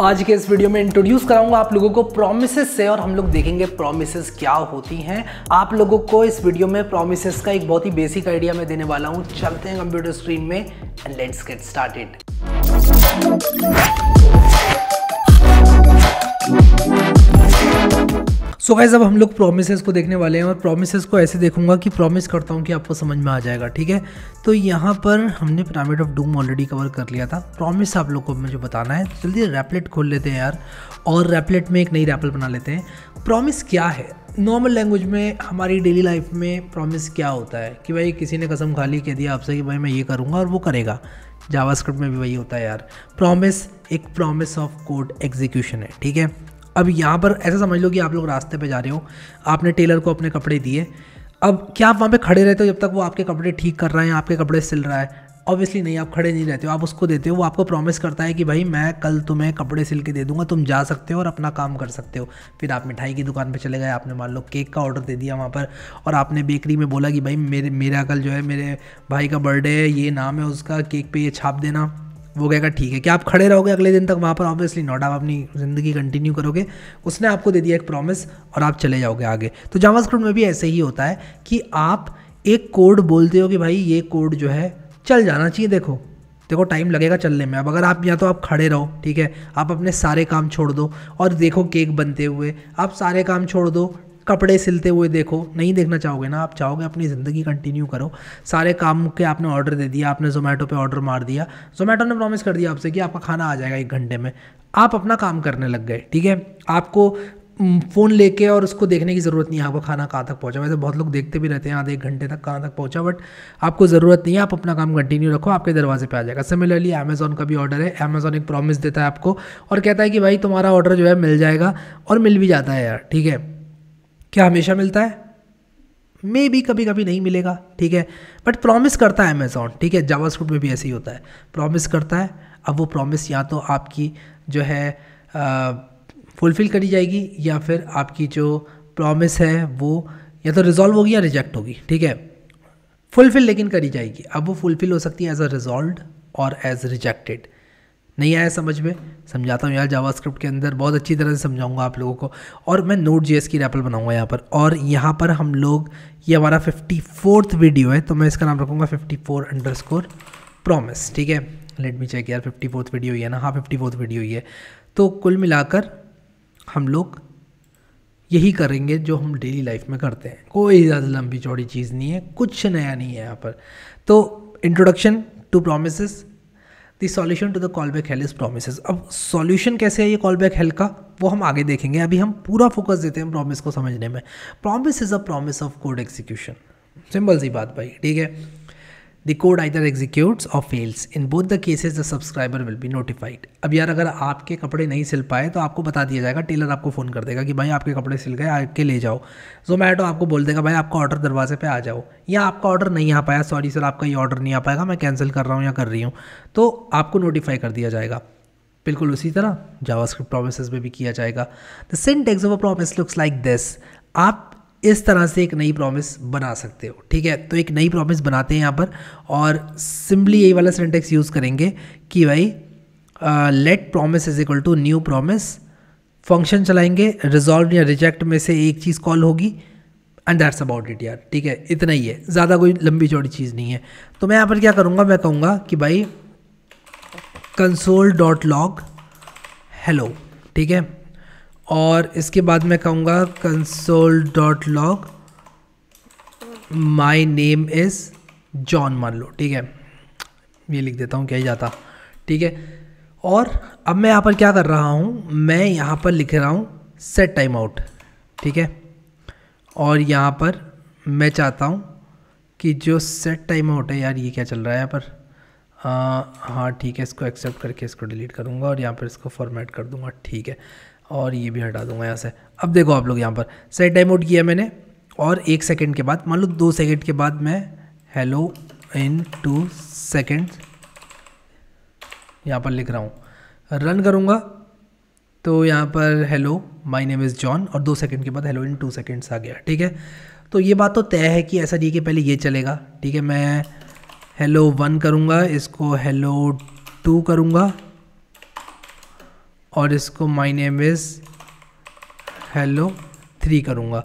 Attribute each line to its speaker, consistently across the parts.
Speaker 1: आज के इस वीडियो में इंट्रोड्यूस कराऊंगा आप लोगों को प्रोमिसेस से और हम लोग देखेंगे प्रोमिसेस क्या होती हैं आप लोगों को इस वीडियो में प्रोमिसेस का एक बहुत ही बेसिक आइडिया मैं देने वाला हूं चलते हैं कंप्यूटर स्क्रीन में and let's get started so so guys अब हम लोग प्रोमिस को देखने वाले हैं और प्रोमिस को ऐसे देखूंगा कि प्रोमिस करता हूँ कि आपको समझ में आ जाएगा ठीक है तो यहाँ पर हमने pyramid of doom already cover कर लिया था प्रोमिस आप लोग को मुझे बताना है जल्दी रैपलेट खोल लेते हैं यार और रैपलेट में एक नई रैपल बना लेते हैं प्रोमिस क्या है नॉर्मल लैंग्वेज में हमारी डेली लाइफ में प्रॉमिस क्या होता है कि भाई किसी ने कसम खाली कह दिया आपसे कि भाई मैं ये करूँगा और वो करेगा जावास्क्रिप्ट में भी वही होता है यार प्रॉमिस एक प्रॉमिस ऑफ कोड एग्जीक्यूशन है ठीक है अब यहाँ पर ऐसा समझ लो कि आप लोग रास्ते पर जा रहे हो आपने टेलर को अपने कपड़े दिए अब क्या आप वहाँ पे खड़े रहते हो जब तक वो आपके कपड़े ठीक कर रहा है आपके कपड़े सिल रहा है ऑब्वियसली नहीं आप खड़े नहीं रहते हो आप उसको देते हो वो आपको प्रॉमिस करता है कि भाई मैं कल तुम्हें कपड़े सिल के दे दूंगा तुम जा सकते हो और अपना काम कर सकते हो फिर आप मिठाई की दुकान पर चले गए आपने मान लो केक का ऑर्डर दे दिया वहाँ पर और आपने बेकरी में बोला कि भाई मेरे मेरा कल जो है मेरे भाई का बर्थडे है ये नाम है उसका केक पर ये छाप देना वो कहेगा ठीक है क्या आप खड़े रहोगे अगले दिन तक वहाँ पर ऑब्वियसली नॉट आप अपनी ज़िंदगी कंटिन्यू करोगे उसने आपको दे दिया एक प्रॉमिस और आप चले जाओगे आगे तो स्क्रूट में भी ऐसे ही होता है कि आप एक कोड बोलते हो कि भाई ये कोड जो है चल जाना चाहिए देखो देखो टाइम लगेगा चलने में अब अगर आप या तो आप खड़े रहो ठीक है आप अपने सारे काम छोड़ दो और देखो केक बनते हुए आप सारे काम छोड़ दो कपड़े सिलते हुए देखो नहीं देखना चाहोगे ना आप चाहोगे अपनी ज़िंदगी कंटिन्यू करो सारे काम के आपने ऑर्डर दे दिया आपने जोमेटो पे ऑर्डर मार दिया जोमेटो ने प्रॉमिस कर दिया आपसे कि आपका खाना आ जाएगा एक घंटे में आप अपना काम करने लग गए ठीक है आपको फ़ोन लेके और उसको देखने की ज़रूरत नहीं है आपका खाना कहाँ तक पहुँचा वैसे बहुत लोग देखते भी रहते हैं आधे एक घंटे तक कहाँ तक पहुँचा बट आपको ज़रूरत नहीं है आप अपना काम कंटिन्यू रखो आपके दरवाजे पे आ जाएगा सिमिलरली अमेज़ॉन का भी ऑर्डर है अमेज़ॉन एक प्रॉमिस देता है आपको और कहता है कि भाई तुम्हारा ऑर्डर जो है मिल जाएगा और मिल भी जाता है यार ठीक है क्या हमेशा मिलता है मे भी कभी कभी नहीं मिलेगा ठीक है बट प्रॉमिस करता है अमेजोन ठीक है जावा में भी ऐसे ही होता है प्रॉमिस करता है अब वो प्रॉमिस या तो आपकी जो है फुलफ़िल करी जाएगी या फिर आपकी जो प्रॉमिस है वो या तो रिजॉल्व होगी या रिजेक्ट होगी ठीक है फुलफ़िल लेकिन करी जाएगी अब वो फुलफ़िल हो सकती है एज अ रिजॉल्व और एज रिजेक्टेड नहीं आया समझ में समझाता हूँ यार जावास्क्रिप्ट के अंदर बहुत अच्छी तरह से समझाऊंगा आप लोगों को और मैं नोट जी की रैपल बनाऊंगा यहाँ पर और यहाँ पर हम लोग ये हमारा फिफ्टी फोर्थ वीडियो है तो मैं इसका नाम रखूँगा fifty four underscore promise ठीक है लेट मी चेक यार फिफ्टी फोर्थ वीडियो ही है ना हाँ फिफ्टी फोर्थ वीडियो ही है तो कुल मिलाकर हम लोग यही करेंगे जो हम डेली लाइफ में करते हैं कोई ज़्यादा लंबी चौड़ी चीज़ नहीं है कुछ नया नहीं है यहाँ पर तो introduction to promises the solution to the callback hell is promise अब सॉल्यूशन कैसे है ये कॉल बैक हेल का वो हम आगे देखेंगे अभी हम पूरा फोकस देते हैं प्रॉमिस को समझने में promise is a promise of code execution simple सी बात भाई ठीक है द कोड आइदर एग्जीक्यूट्स और fails in both the cases the subscriber will be notified अब यार अगर आपके कपड़े नहीं सिल पाए तो आपको बता दिया जाएगा टेलर आपको फ़ोन कर देगा कि भाई आपके कपड़े सिल गए आके ले जाओ जोमेटो आपको बोल देगा भाई आपका ऑर्डर दरवाजे पर आ जाओ या आपका ऑर्डर नहीं आ पाया सॉरी सर आपका ये ऑर्डर नहीं आ पाएगा मैं कैंसिल कर रहा हूँ या कर रही हूँ तो आपको नोटिफाई कर दिया जाएगा बिल्कुल उसी तरह जावास्क्रिप्ट प्रोमिस में भी किया जाएगा the sent of promise looks like this आप इस तरह से एक नई प्रॉमिस बना सकते हो ठीक है तो एक नई प्रॉमिस बनाते हैं यहाँ पर और सिंपली यही वाला सेंटेक्स यूज़ करेंगे कि भाई let promise is equal to new promise function चलाएंगे रिजॉल्व या रिजेक्ट में से एक चीज़ कॉल होगी एंड दैट्स अबाउट इट यार ठीक है इतना ही है ज़्यादा कोई लंबी चौड़ी चीज़ नहीं है तो मैं यहाँ पर क्या करूँगा मैं कहूँगा कि भाई कंसोल डॉट लॉग हेलो ठीक है और इसके बाद मैं कहूँगा console dot log my name is John मान लो ठीक है ये लिख देता हूँ क्या ही जाता ठीक है और अब मैं यहाँ पर क्या कर रहा हूँ मैं यहाँ पर लिख रहा हूँ सेट टाइम आउट ठीक है और यहाँ पर मैं चाहता हूँ कि जो सेट टाइम आउट है यार ये क्या चल रहा है यहाँ पर हाँ ठीक है इसको एक्सेप्ट करके इसको डिलीट करूँगा और यहाँ पर इसको फॉर्मेट कर दूँगा ठीक है और ये भी हटा दूंगा यहाँ से अब देखो आप लोग यहाँ पर सेट टाइम आउट किया मैंने और एक सेकंड के बाद मान लो दो सेकंड के बाद मैं हेलो इन टू सेकेंड यहाँ पर लिख रहा हूँ रन करूँगा तो यहाँ पर hello my name is John और दो सेकंड के बाद हेलो इन टू सेकंड्स आ गया ठीक है तो ये बात तो तय है कि ऐसा नहीं कि पहले ये चलेगा ठीक है मैं हेलो वन करूँगा इसको हेलो टू करूँगा और इसको my name is hello three करूँगा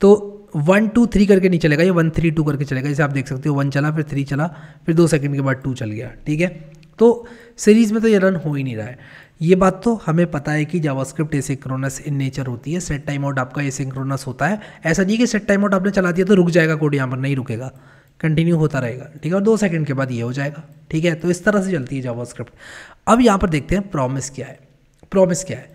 Speaker 1: तो वन टू थ्री करके नहीं चलेगा ये वन थ्री टू करके चलेगा जैसे आप देख सकते हो वन चला फिर थ्री चला फिर दो सेकंड के बाद टू चल गया ठीक है तो सीरीज़ में तो ये रन हो ही नहीं रहा है ये बात तो हमें पता है कि जावास्क्रिप्ट एसिंक्रोनस इन नेचर होती है सेट टाइम आउट आपका एसिंक्रोनस होता है ऐसा नहीं कि सेट टाइम आउट आपने चला दिया तो रुक जाएगा कोड यहाँ पर नहीं रुकेगा कंटिन्यू होता रहेगा ठीक है और दो सेकंड के बाद ये हो जाएगा ठीक है तो इस तरह से चलती है जावास्क्रिप्ट अब यहाँ पर देखते हैं प्रॉमिस क्या है प्रॉमिस क्या है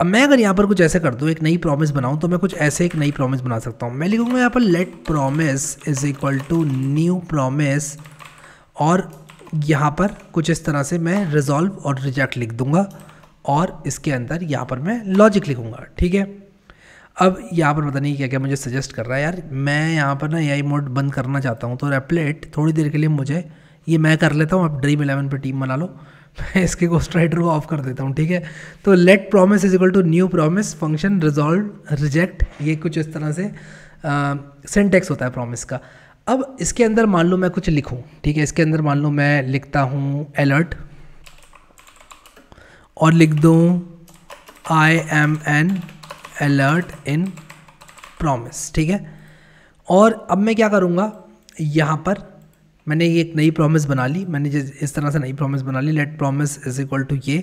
Speaker 1: अब मैं अगर यहाँ पर कुछ ऐसे कर दूँ एक नई प्रॉमिस बनाऊँ तो मैं कुछ ऐसे एक नई प्रॉमिस बना सकता हूँ मैं लिखूँगा यहाँ पर let promise is equal to new promise और यहाँ पर कुछ इस तरह से मैं रिजॉल्व और रिजेक्ट लिख दूँगा और इसके अंदर यहाँ पर मैं लॉजिक लिखूँगा ठीक है अब यहाँ पर पता नहीं क्या क्या मुझे सजेस्ट कर रहा है यार मैं यहाँ पर ना ए मोड बंद करना चाहता हूँ तो रेपलेट थोड़ी देर के लिए मुझे ये मैं कर लेता हूँ आप ड्रीम इलेवन पर टीम बना लो मैं इसके गोस्ट राइटर को ऑफ कर देता हूँ ठीक है तो let promise is equal to new promise function resolve reject ये कुछ इस तरह से सेंटेक्स होता है प्रोमिस का अब इसके अंदर मान लो मैं कुछ लिखूँ ठीक है इसके अंदर मान लो मैं लिखता हूँ अलर्ट और लिख दूँ I am an alert in promise ठीक है और अब मैं क्या करूँगा यहाँ पर मैंने ये एक नई प्रॉमिस बना ली मैंने जिस इस तरह से नई प्रॉमिस बना ली let promise is equal to ये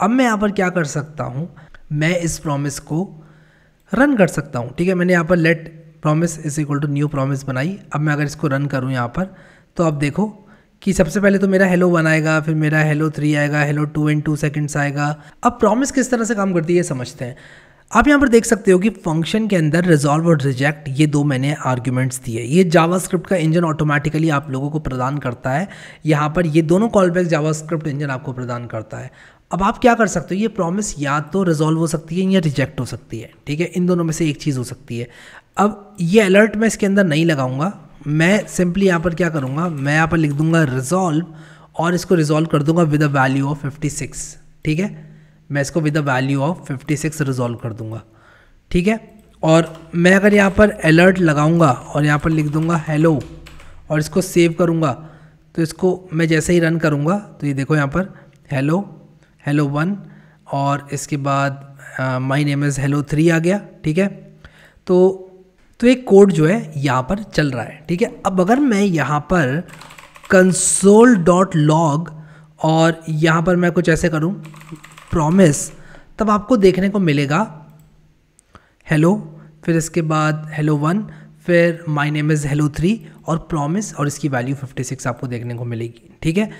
Speaker 1: अब मैं यहाँ पर क्या कर सकता हूँ मैं इस प्रॉमिस को रन कर सकता हूँ ठीक है मैंने यहाँ पर let promise is equal to new promise बनाई अब मैं अगर इसको रन करूँ यहाँ पर तो अब देखो कि सबसे पहले तो मेरा हेलो वन आएगा फिर मेरा हेलो थ्री आएगा hello two and two seconds आएगा अब प्रॉमिस किस तरह से काम करती है समझते हैं आप यहाँ पर देख सकते हो कि फंक्शन के अंदर रिजॉल्व और रिजेक्ट ये दो मैंने आर्ग्यूमेंट्स दिए ये जावास्क्रिप्ट का इंजन ऑटोमेटिकली आप लोगों को प्रदान करता है यहाँ पर ये दोनों कॉलबैक जावास्क्रिप्ट इंजन आपको प्रदान करता है अब आप क्या कर सकते हो ये प्रॉमिस या तो रिजॉल्व हो सकती है या रिजेक्ट हो सकती है ठीक है इन दोनों में से एक चीज़ हो सकती है अब ये अलर्ट मैं इसके अंदर नहीं लगाऊंगा मैं सिंपली यहाँ पर क्या करूँगा मैं यहाँ पर लिख दूंगा रिजॉल्व और इसको रिजॉल्व कर दूंगा विद अ वैल्यू ऑफ 56 ठीक है मैं इसको with the value of 56 resolve कर दूंगा ठीक है और मैं अगर यहाँ पर अलर्ट लगाऊंगा और यहाँ पर लिख दूंगा हेलो और इसको सेव करूँगा तो इसको मैं जैसे ही रन करूँगा तो ये देखो यहाँ पर हेलो हेलो वन और इसके बाद my name is hello three आ गया ठीक है तो तो एक कोड जो है यहाँ पर चल रहा है ठीक है अब अगर मैं यहाँ पर कंसोल डॉट लॉग और यहाँ पर मैं कुछ ऐसे करूँ प्रॉमिस तब आपको देखने को मिलेगा हेलो फिर इसके बाद हेलो वन फिर my name is hello three और प्रॉमिस और इसकी वैल्यू 56 आपको देखने को मिलेगी ठीक है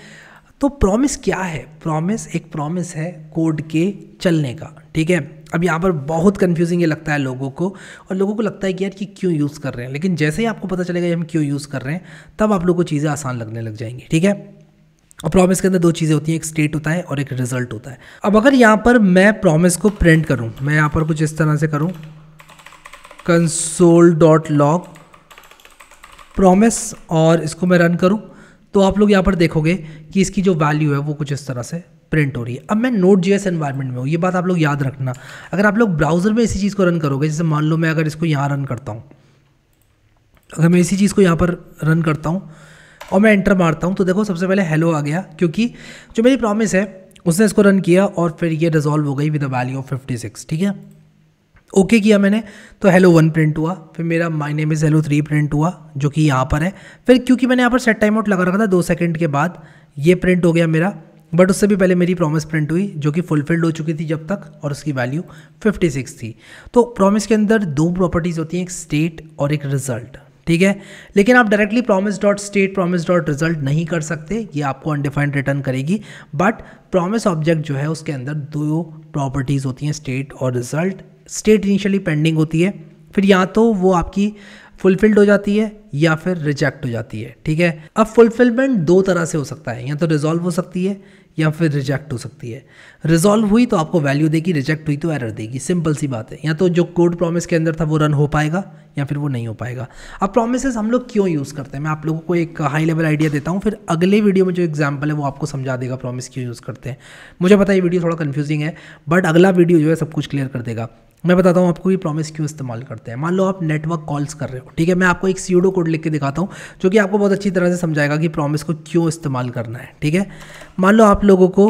Speaker 1: तो प्रॉमिस क्या है प्रॉमिस एक प्रॉमिस है कोड के चलने का ठीक है अब यहाँ पर बहुत कंफ्यूजिंग ये लगता है लोगों को और लोगों को लगता है कि यार कि क्यों यूज़ कर रहे हैं लेकिन जैसे ही आपको पता चलेगा हम क्यों यूज़ कर रहे हैं तब आप लोगों को चीज़ें आसान लगने लग जाएंगी ठीक है और प्रॉमिस के अंदर दो चीज़ें होती हैं एक स्टेट होता है और एक रिजल्ट होता है अब अगर यहाँ पर मैं प्रॉमिस को प्रिंट करूँ मैं यहाँ पर कुछ इस तरह से करूँ कंसोल डॉट लॉग प्रोमिस और इसको मैं रन करूँ तो आप लोग यहाँ पर देखोगे कि इसकी जो वैल्यू है वो कुछ इस तरह से प्रिंट हो रही है अब मैं नोट जी एस एनवायरमेंट में हूँ ये बात आप लोग याद रखना अगर आप लोग ब्राउज़र में इसी चीज़ को रन करोगे जैसे मान लो मैं अगर इसको यहाँ रन करता हूँ अगर मैं इसी चीज़ को यहाँ पर रन करता हूँ और मैं एंटर मारता हूँ तो देखो सबसे पहले हेलो आ गया क्योंकि जो मेरी प्रॉमिस है उसने इसको रन किया और फिर ये रिजॉल्व हो गई with a value of fifty six ठीक है ओके okay किया मैंने तो हेलो वन प्रिंट हुआ फिर मेरा my name is hello three print हुआ जो कि यहाँ पर है फिर क्योंकि मैंने यहाँ पर सेट टाइम आउट लगा रखा था दो सेकंड के बाद ये प्रिंट हो गया मेरा बट उससे भी पहले मेरी प्रॉमिस प्रिंट हुई जो कि फुलफिल्ड हो चुकी थी जब तक और उसकी वैल्यू 56 थी तो प्रॉमिस के अंदर दो प्रॉपर्टीज़ होती हैं एक स्टेट और एक रिजल्ट ठीक है लेकिन आप directly promise dot state promise dot result नहीं कर सकते ये आपको अनडिफाइंड रिटर्न करेगी बट प्रॉमिस ऑब्जेक्ट जो है उसके अंदर दो प्रॉपर्टीज़ होती हैं स्टेट और रिजल्ट स्टेट इनिशियली पेंडिंग होती है फिर या तो वो आपकी फुलफिल्ड हो जाती है या फिर रिजेक्ट हो जाती है ठीक है अब फुलफिलमेंट दो तरह से हो सकता है या तो रिजॉल्व हो सकती है या फिर रिजेक्ट हो सकती है रिजॉल्व हुई तो आपको वैल्यू देगी रिजेक्ट हुई तो एरर देगी सिंपल सी बात है या तो जो कोड प्रॉमिस के अंदर था वो रन हो पाएगा या फिर वो नहीं हो पाएगा अब प्रोमिसेस हम लोग क्यों यूज़ करते हैं मैं आप लोगों को एक हाई लेवल आइडिया देता हूँ फिर अगले वीडियो में जो एग्जाम्पल है वो आपको समझा देगा प्रॉमिस क्यों यूज़ करते हैं मुझे पता है ये वीडियो थोड़ा कन्फ्यूजिंग है बट अगला वीडियो जो है सब कुछ क्लियर कर देगा मैं बताता हूँ आपको ये प्रॉमिस क्यों इस्तेमाल करते हैं मान लो आप नेटवर्क कॉल्स कर रहे हो ठीक है मैं आपको एक सीडो कोड लिख के दिखाता हूँ जो कि आपको बहुत अच्छी तरह से समझाएगा कि प्रॉमिस को क्यों इस्तेमाल करना है ठीक है मान लो आप लोगों को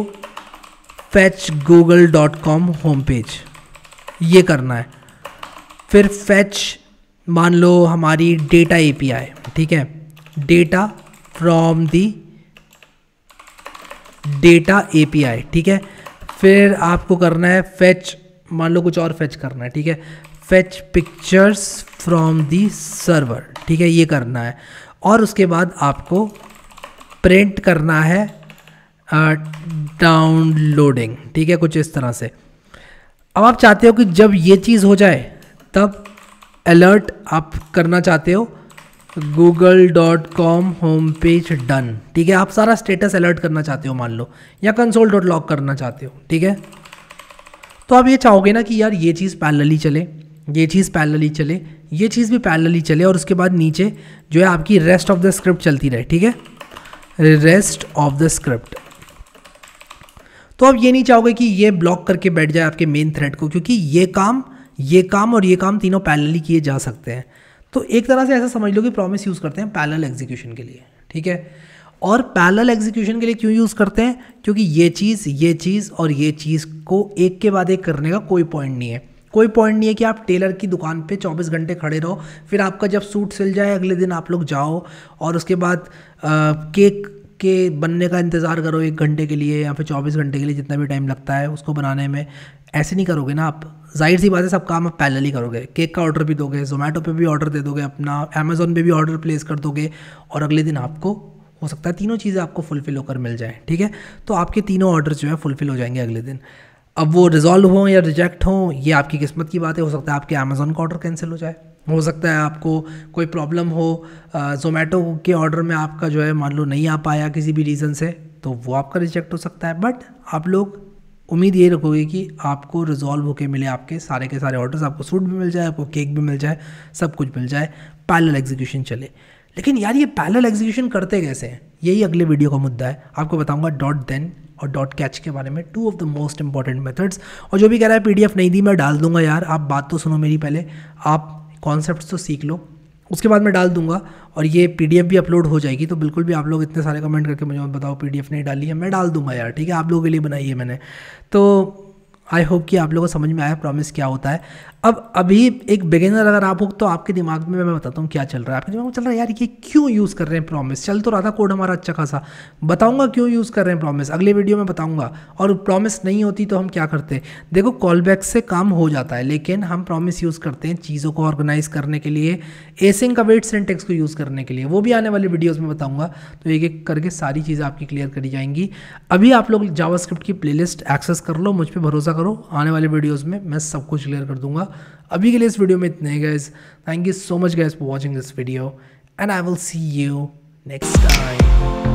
Speaker 1: fetch Google dot com home page ये करना है फिर फैच मान लो हमारी डेटा ए पी आई ठीक है data from the data A P I ठीक है फिर आपको करना है फैच मान लो कुछ और फेच करना है ठीक है fetch pictures from the server ठीक है ये करना है और उसके बाद आपको प्रिंट करना है डाउनलोडिंग ठीक है कुछ इस तरह से अब आप चाहते हो कि जब ये चीज़ हो जाए तब अलर्ट आप करना चाहते हो Google dot com home page done ठीक है आप सारा स्टेटस अलर्ट करना चाहते हो मान लो या कंसोल डॉट लॉक करना चाहते हो ठीक है तो आप ये चाहोगे ना कि यार ये चीज़ पैरेलली चले ये चीज़ पैरेलली चले ये चीज़ भी पैरेलली चले और उसके बाद नीचे जो है आपकी रेस्ट ऑफ द स्क्रिप्ट चलती रहे ठीक है रेस्ट ऑफ द स्क्रिप्ट तो आप ये नहीं चाहोगे कि ये ब्लॉक करके बैठ जाए आपके मेन थ्रेड को क्योंकि ये काम ये काम और ये काम तीनों पैरेलली किए जा सकते हैं तो एक तरह से ऐसा समझ लो कि प्रॉमिस यूज़ करते हैं पैरेलल एग्जीक्यूशन के लिए ठीक है और पैरल एग्जीक्यूशन के लिए क्यों यूज़ करते हैं क्योंकि ये चीज़ ये चीज़ और ये चीज़ को एक के बाद एक करने का कोई पॉइंट नहीं है कोई पॉइंट नहीं है कि आप टेलर की दुकान पे 24 घंटे खड़े रहो फिर आपका जब सूट सिल जाए अगले दिन आप लोग जाओ और उसके बाद आ, केक के बनने का इंतज़ार करो एक घंटे के लिए या फिर 24 घंटे के लिए जितना भी टाइम लगता है उसको बनाने में ऐसे नहीं करोगे ना आप जाहिर सी बात है सब काम आप पैरेलल ही करोगे केक का ऑर्डर भी दोगे जोमेटो पे भी ऑर्डर दे दोगे अपना अमेज़ोन पे भी ऑर्डर प्लेस कर दोगे और अगले दिन आपको हो सकता है तीनों चीज़ें आपको फुलफ़िल होकर मिल जाए ठीक है तो आपके तीनों ऑर्डर जो है फुलफ़िल हो जाएंगे अगले दिन अब वो रिजॉल्व हों या रिजेक्ट हों ये आपकी किस्मत की बात है हो सकता है आपके अमेज़ोन का ऑर्डर कैंसिल हो जाए हो सकता है आपको कोई प्रॉब्लम हो जोमेटो के ऑर्डर में आपका जो है मान लो नहीं आ पाया किसी भी रीज़न से तो वो आपका रिजेक्ट हो सकता है बट आप लोग उम्मीद ये रखोगे कि आपको रिजॉल्व होके मिले आपके सारे के सारे ऑर्डर्स आपको सूट भी मिल जाए आपको केक भी मिल जाए सब कुछ मिल जाए पैरेलल एग्जीक्यूशन चले लेकिन यार ये पैरल एग्जीक्यूशन करते कैसे हैं यही अगले वीडियो का मुद्दा है आपको बताऊंगा डॉट देन और डॉट कैच के बारे में two of the most important methods और जो भी कह रहा है पीडीएफ नहीं दी मैं डाल दूंगा यार आप बात तो सुनो मेरी पहले आप कॉन्सेप्ट तो सीख लो उसके बाद मैं डाल दूंगा और ये पीडीएफ भी अपलोड हो जाएगी तो बिल्कुल भी आप लोग इतने सारे कमेंट करके मुझे बताओ पीडीएफ नहीं डाली है मैं डाल दूंगा यार ठीक है आप लोगों के लिए बनाई है मैंने तो आई होप कि आप लोगों को समझ में आया प्रॉमिस क्या होता है अब अभी एक बिगिनर अगर आप हो तो आपके दिमाग में मैं बताता हूँ क्या चल रहा है आपके दिमाग में चल रहा है यार ये क्यों यूज़ कर रहे हैं प्रॉमिस चल तो रहा था कोड हमारा अच्छा खासा बताऊँगा क्यों यूज़ कर रहे हैं प्रॉमिस अगले वीडियो में बताऊँगा और प्रॉमिस नहीं होती तो हम क्या करते देखो कॉल बैक से काम हो जाता है लेकिन हम प्रॉमिस यूज़ करते हैं चीज़ों को ऑर्गेनाइज करने के लिए एसिंग का वेट सेंटेक्स को यूज़ करने के लिए वो भी आने वाली वीडियोज़ में बताऊँगा तो एक एक करके सारी चीज़ें आपकी क्लियर करी जाएंगी अभी आप लोग स्क्रिप्ट की प्लेलिस्ट एक्सेस कर लो मुझ पर भरोसा करो आने वाले वीडियोज़ में मैं सब कुछ क्लियर कर दूंगा अभी के लिए इस वीडियो में इतने ही thank you so much guys for watching this video and I will see you next time